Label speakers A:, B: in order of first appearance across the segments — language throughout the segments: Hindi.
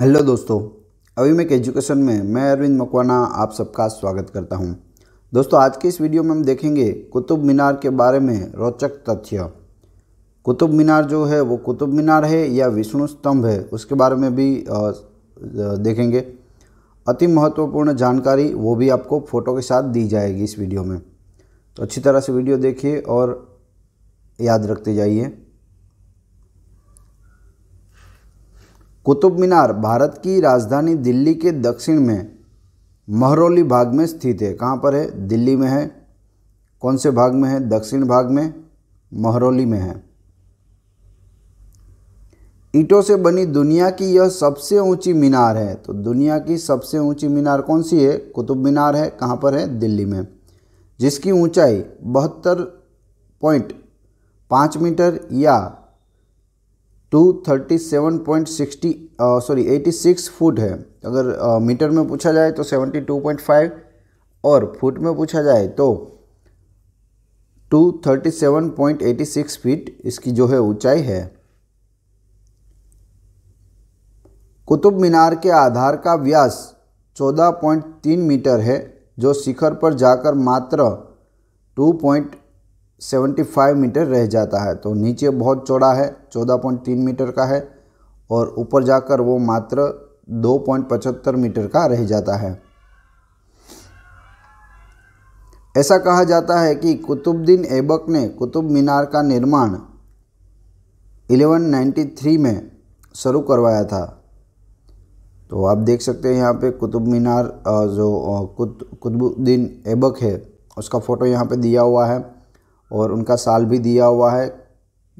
A: हेलो दोस्तों अभी मैं एजुकेशन में मैं अरविंद मकवाना आप सबका स्वागत करता हूं। दोस्तों आज के इस वीडियो में हम देखेंगे कुतुब मीनार के बारे में रोचक तथ्य कुतुब मीनार जो है वो कुतुब मीनार है या विष्णु स्तंभ है उसके बारे में भी देखेंगे अति महत्वपूर्ण जानकारी वो भी आपको फ़ोटो के साथ दी जाएगी इस वीडियो में तो अच्छी तरह से वीडियो देखिए और याद रखते जाइए कुतुब मीनार भारत की राजधानी दिल्ली के दक्षिण में महरौली भाग में स्थित है कहाँ पर है दिल्ली में है कौन से भाग में है दक्षिण भाग में महरौली में है ईंटों से बनी दुनिया की यह सबसे ऊंची मीनार है तो दुनिया की सबसे ऊंची मीनार कौन सी है कुतुब मीनार है कहाँ पर है दिल्ली में जिसकी ऊंचाई बहत्तर पॉइंट पाँच मीटर या two thirty seven point sixty sorry eighty six foot है अगर uh, मीटर में पूछा जाए तो सेवेंटी टू पॉइंट फाइव और फुट में पूछा जाए तो two thirty seven point eighty six feet इसकी जो है ऊंचाई है कुतुब मीनार के आधार का व्यास चौदह पॉइंट तीन मीटर है जो शिखर पर जाकर मात्र टू पॉइंट 75 मीटर रह जाता है तो नीचे बहुत चौड़ा है 14.3 मीटर का है और ऊपर जाकर वो मात्र 2.75 मीटर का रह जाता है ऐसा कहा जाता है कि कुतुबद्दीन ऐबक ने कुतुब मीनार का निर्माण 1193 में शुरू करवाया था तो आप देख सकते हैं यहाँ पे कुतुब मीनार जो कुतुबुद्दीन ऐबक है उसका फ़ोटो यहाँ पे दिया हुआ है और उनका साल भी दिया हुआ है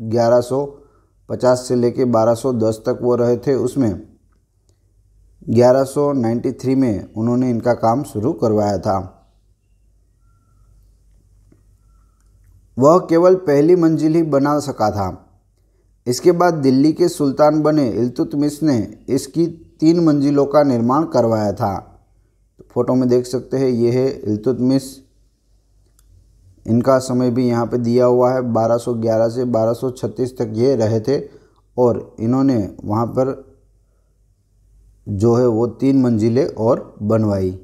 A: 1150 से लेके 1210 तक वो रहे थे उसमें 1193 में उन्होंने इनका काम शुरू करवाया था वह केवल पहली मंजिल ही बना सका था इसके बाद दिल्ली के सुल्तान बने इल्तुतमिश ने इसकी तीन मंजिलों का निर्माण करवाया था तो फोटो में देख सकते हैं ये है इल्तुतमिश इनका समय भी यहाँ पे दिया हुआ है 1211 से 1236 तक ये रहे थे और इन्होंने वहाँ पर जो है वो तीन मंजिलें और बनवाई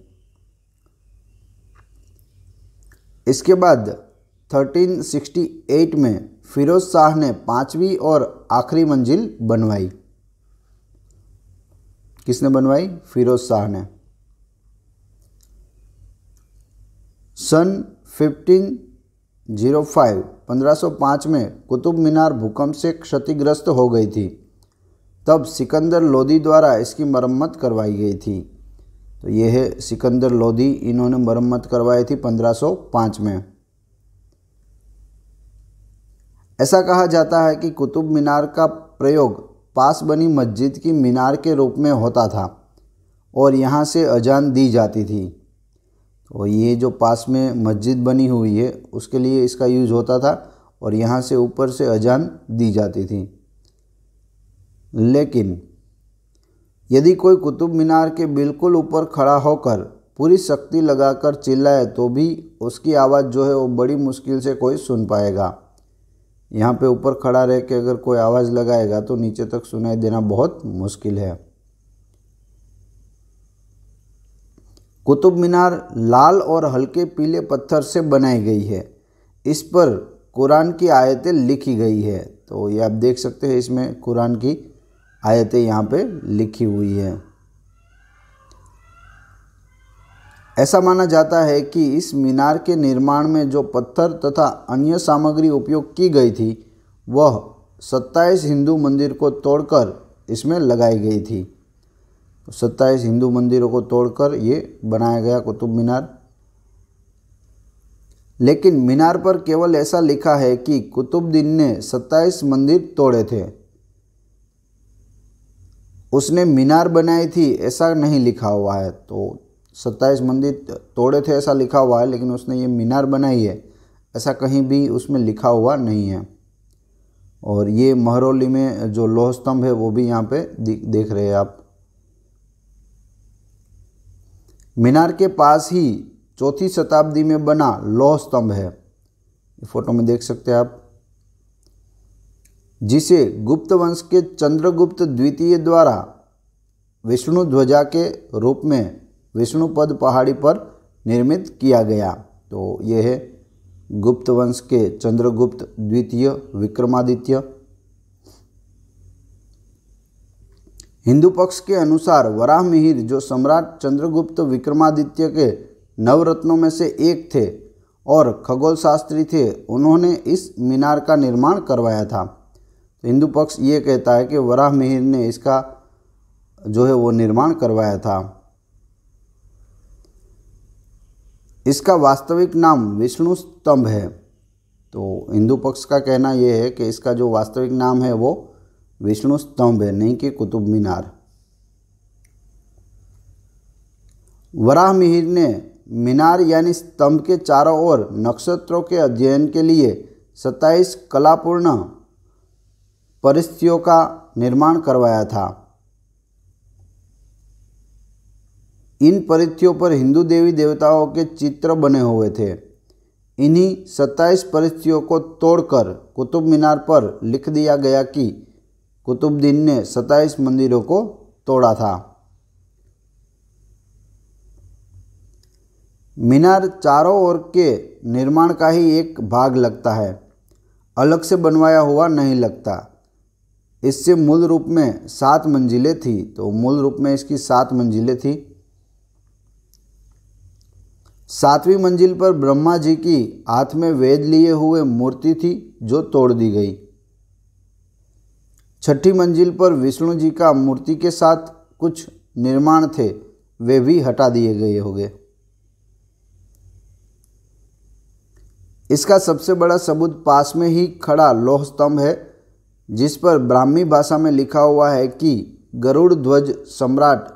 A: इसके बाद 1368 में फिरोज शाह ने पांचवी और आखिरी मंजिल बनवाई किसने बनवाई फिरोज शाह ने सन जीरो फाइव पंद्रह में कुतुब मीनार भूकंप से क्षतिग्रस्त हो गई थी तब सिकंदर लोदी द्वारा इसकी मरम्मत करवाई गई थी तो यह है सिकंदर लोदी इन्होंने मरम्मत करवाई थी 1505 में ऐसा कहा जाता है कि कुतुब मीनार का प्रयोग पास बनी मस्जिद की मीनार के रूप में होता था और यहाँ से अजान दी जाती थी और ये जो पास में मस्जिद बनी हुई है उसके लिए इसका यूज़ होता था और यहाँ से ऊपर से अजान दी जाती थी लेकिन यदि कोई कुतुब मीनार के बिल्कुल ऊपर खड़ा होकर पूरी शक्ति लगाकर चिल्लाए तो भी उसकी आवाज़ जो है वो बड़ी मुश्किल से कोई सुन पाएगा यहाँ पे ऊपर खड़ा रह के अगर कोई आवाज़ लगाएगा तो नीचे तक सुनाई देना बहुत मुश्किल है कुतुब मीनार लाल और हल्के पीले पत्थर से बनाई गई है इस पर कुरान की आयतें लिखी गई है तो ये आप देख सकते हैं इसमें कुरान की आयतें यहाँ पे लिखी हुई है ऐसा माना जाता है कि इस मीनार के निर्माण में जो पत्थर तथा अन्य सामग्री उपयोग की गई थी वह 27 हिंदू मंदिर को तोड़कर इसमें लगाई गई थी सत्ताईस हिंदू मंदिरों को तोड़कर ये बनाया गया कुतुब मीनार लेकिन मीनार पर केवल ऐसा लिखा है कि कुतुबुद्दीन ने सत्ताईस मंदिर तोड़े थे उसने मीनार बनाई थी ऐसा नहीं लिखा हुआ है तो सत्ताईस मंदिर तोड़े थे ऐसा लिखा हुआ है लेकिन उसने ये मीनार बनाई है ऐसा कहीं भी उसमें लिखा हुआ नहीं है और ये महरौली में जो लोह स्तंभ है वो भी यहाँ पे देख रहे हैं आप मीनार के पास ही चौथी शताब्दी में बना लौह स्तंभ है फोटो में देख सकते हैं आप जिसे गुप्त वंश के चंद्रगुप्त द्वितीय द्वारा विष्णु ध्वजा के रूप में विष्णु पद पहाड़ी पर निर्मित किया गया तो यह है गुप्त वंश के चंद्रगुप्त द्वितीय विक्रमादित्य हिंदू पक्ष के अनुसार वराह मिहिर जो सम्राट चंद्रगुप्त विक्रमादित्य के नवरत्नों में से एक थे और खगोल शास्त्री थे उन्होंने इस मीनार का निर्माण करवाया था तो हिंदू पक्ष ये कहता है कि वराह मिहिर ने इसका जो है वो निर्माण करवाया था इसका वास्तविक नाम विष्णु स्तंभ है तो हिंदू पक्ष का कहना यह है कि इसका जो वास्तविक नाम है वो विष्णु स्तंभ है नहीं कि कुतुब मीनार वराह मिहिर ने मीनार यानी स्तंभ के चारों ओर नक्षत्रों के अध्ययन के लिए 27 कलापूर्ण परिस्थितियों का निर्माण करवाया था इन परिस्थितियों पर हिंदू देवी देवताओं के चित्र बने हुए थे इन्हीं 27 परिस्थितियों को तोड़कर कुतुब मीनार पर लिख दिया गया कि कुतुबुद्दीन ने 27 मंदिरों को तोड़ा था मीनार चारों ओर के निर्माण का ही एक भाग लगता है अलग से बनवाया हुआ नहीं लगता इससे मूल रूप में सात मंजिलें थी तो मूल रूप में इसकी सात मंजिलें थी सातवीं मंजिल पर ब्रह्मा जी की हाथ में वेद लिए हुए मूर्ति थी जो तोड़ दी गई छठी मंजिल पर विष्णु जी का मूर्ति के साथ कुछ निर्माण थे वे भी हटा दिए गए होंगे इसका सबसे बड़ा सबूत पास में ही खड़ा लोह स्तंभ है जिस पर ब्राह्मी भाषा में लिखा हुआ है कि गरुड़ ध्वज सम्राट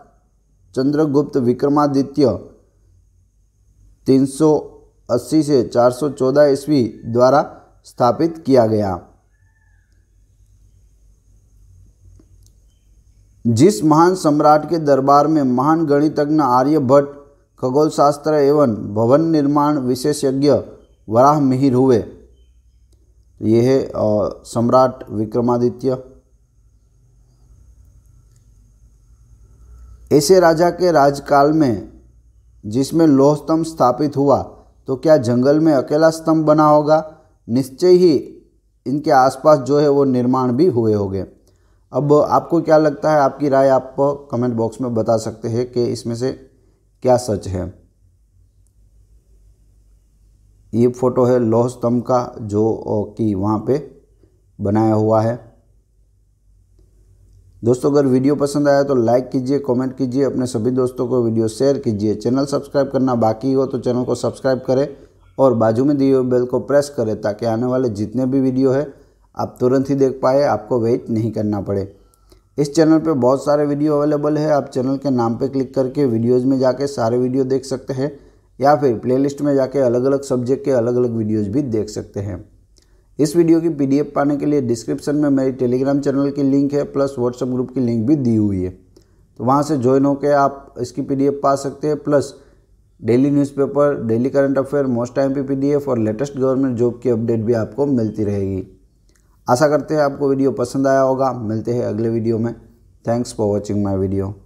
A: चंद्रगुप्त विक्रमादित्य 380 से 414 ईस्वी द्वारा स्थापित किया गया जिस महान सम्राट के दरबार में महान गणितज्ञ आर्यभट्ट खगोलशास्त्र एवं भवन निर्माण विशेषज्ञ वराह मिहिर हुए ये है सम्राट विक्रमादित्य ऐसे राजा के राजकाल में जिसमें लोह स्तंभ स्थापित हुआ तो क्या जंगल में अकेला स्तंभ बना होगा निश्चय ही इनके आसपास जो है वो निर्माण भी हुए होंगे अब आपको क्या लगता है आपकी राय आप कमेंट बॉक्स में बता सकते हैं कि इसमें से क्या सच है ये फ़ोटो है लोह स्तंभ का जो कि वहाँ पे बनाया हुआ है दोस्तों अगर वीडियो पसंद आया तो लाइक कीजिए कमेंट कीजिए अपने सभी दोस्तों को वीडियो शेयर कीजिए चैनल सब्सक्राइब करना बाकी हो तो चैनल को सब्सक्राइब करें और बाजू में दिए हुए बेल को प्रेस करें ताकि आने वाले जितने भी वीडियो है आप तुरंत ही देख पाए आपको वेट नहीं करना पड़े इस चैनल पे बहुत सारे वीडियो अवेलेबल है आप चैनल के नाम पे क्लिक करके वीडियोस में जाके सारे वीडियो देख सकते हैं या फिर प्लेलिस्ट में जाके अलग अलग सब्जेक्ट के अलग अलग वीडियोस भी देख सकते हैं इस वीडियो की पीडीएफ पाने के लिए डिस्क्रिप्शन में मेरी टेलीग्राम चैनल की लिंक है प्लस व्हाट्सअप ग्रुप की लिंक भी दी हुई है तो वहाँ से ज्वाइन होकर आप इसकी पी पा सकते हैं plus daily newspaper daily current affair most time पे पीडीएफ और लेटेस्ट गवर्नमेंट जॉब की अपडेट भी आपको मिलती रहेगी आशा करते हैं आपको वीडियो पसंद आया होगा मिलते हैं अगले वीडियो में thanks for watching my video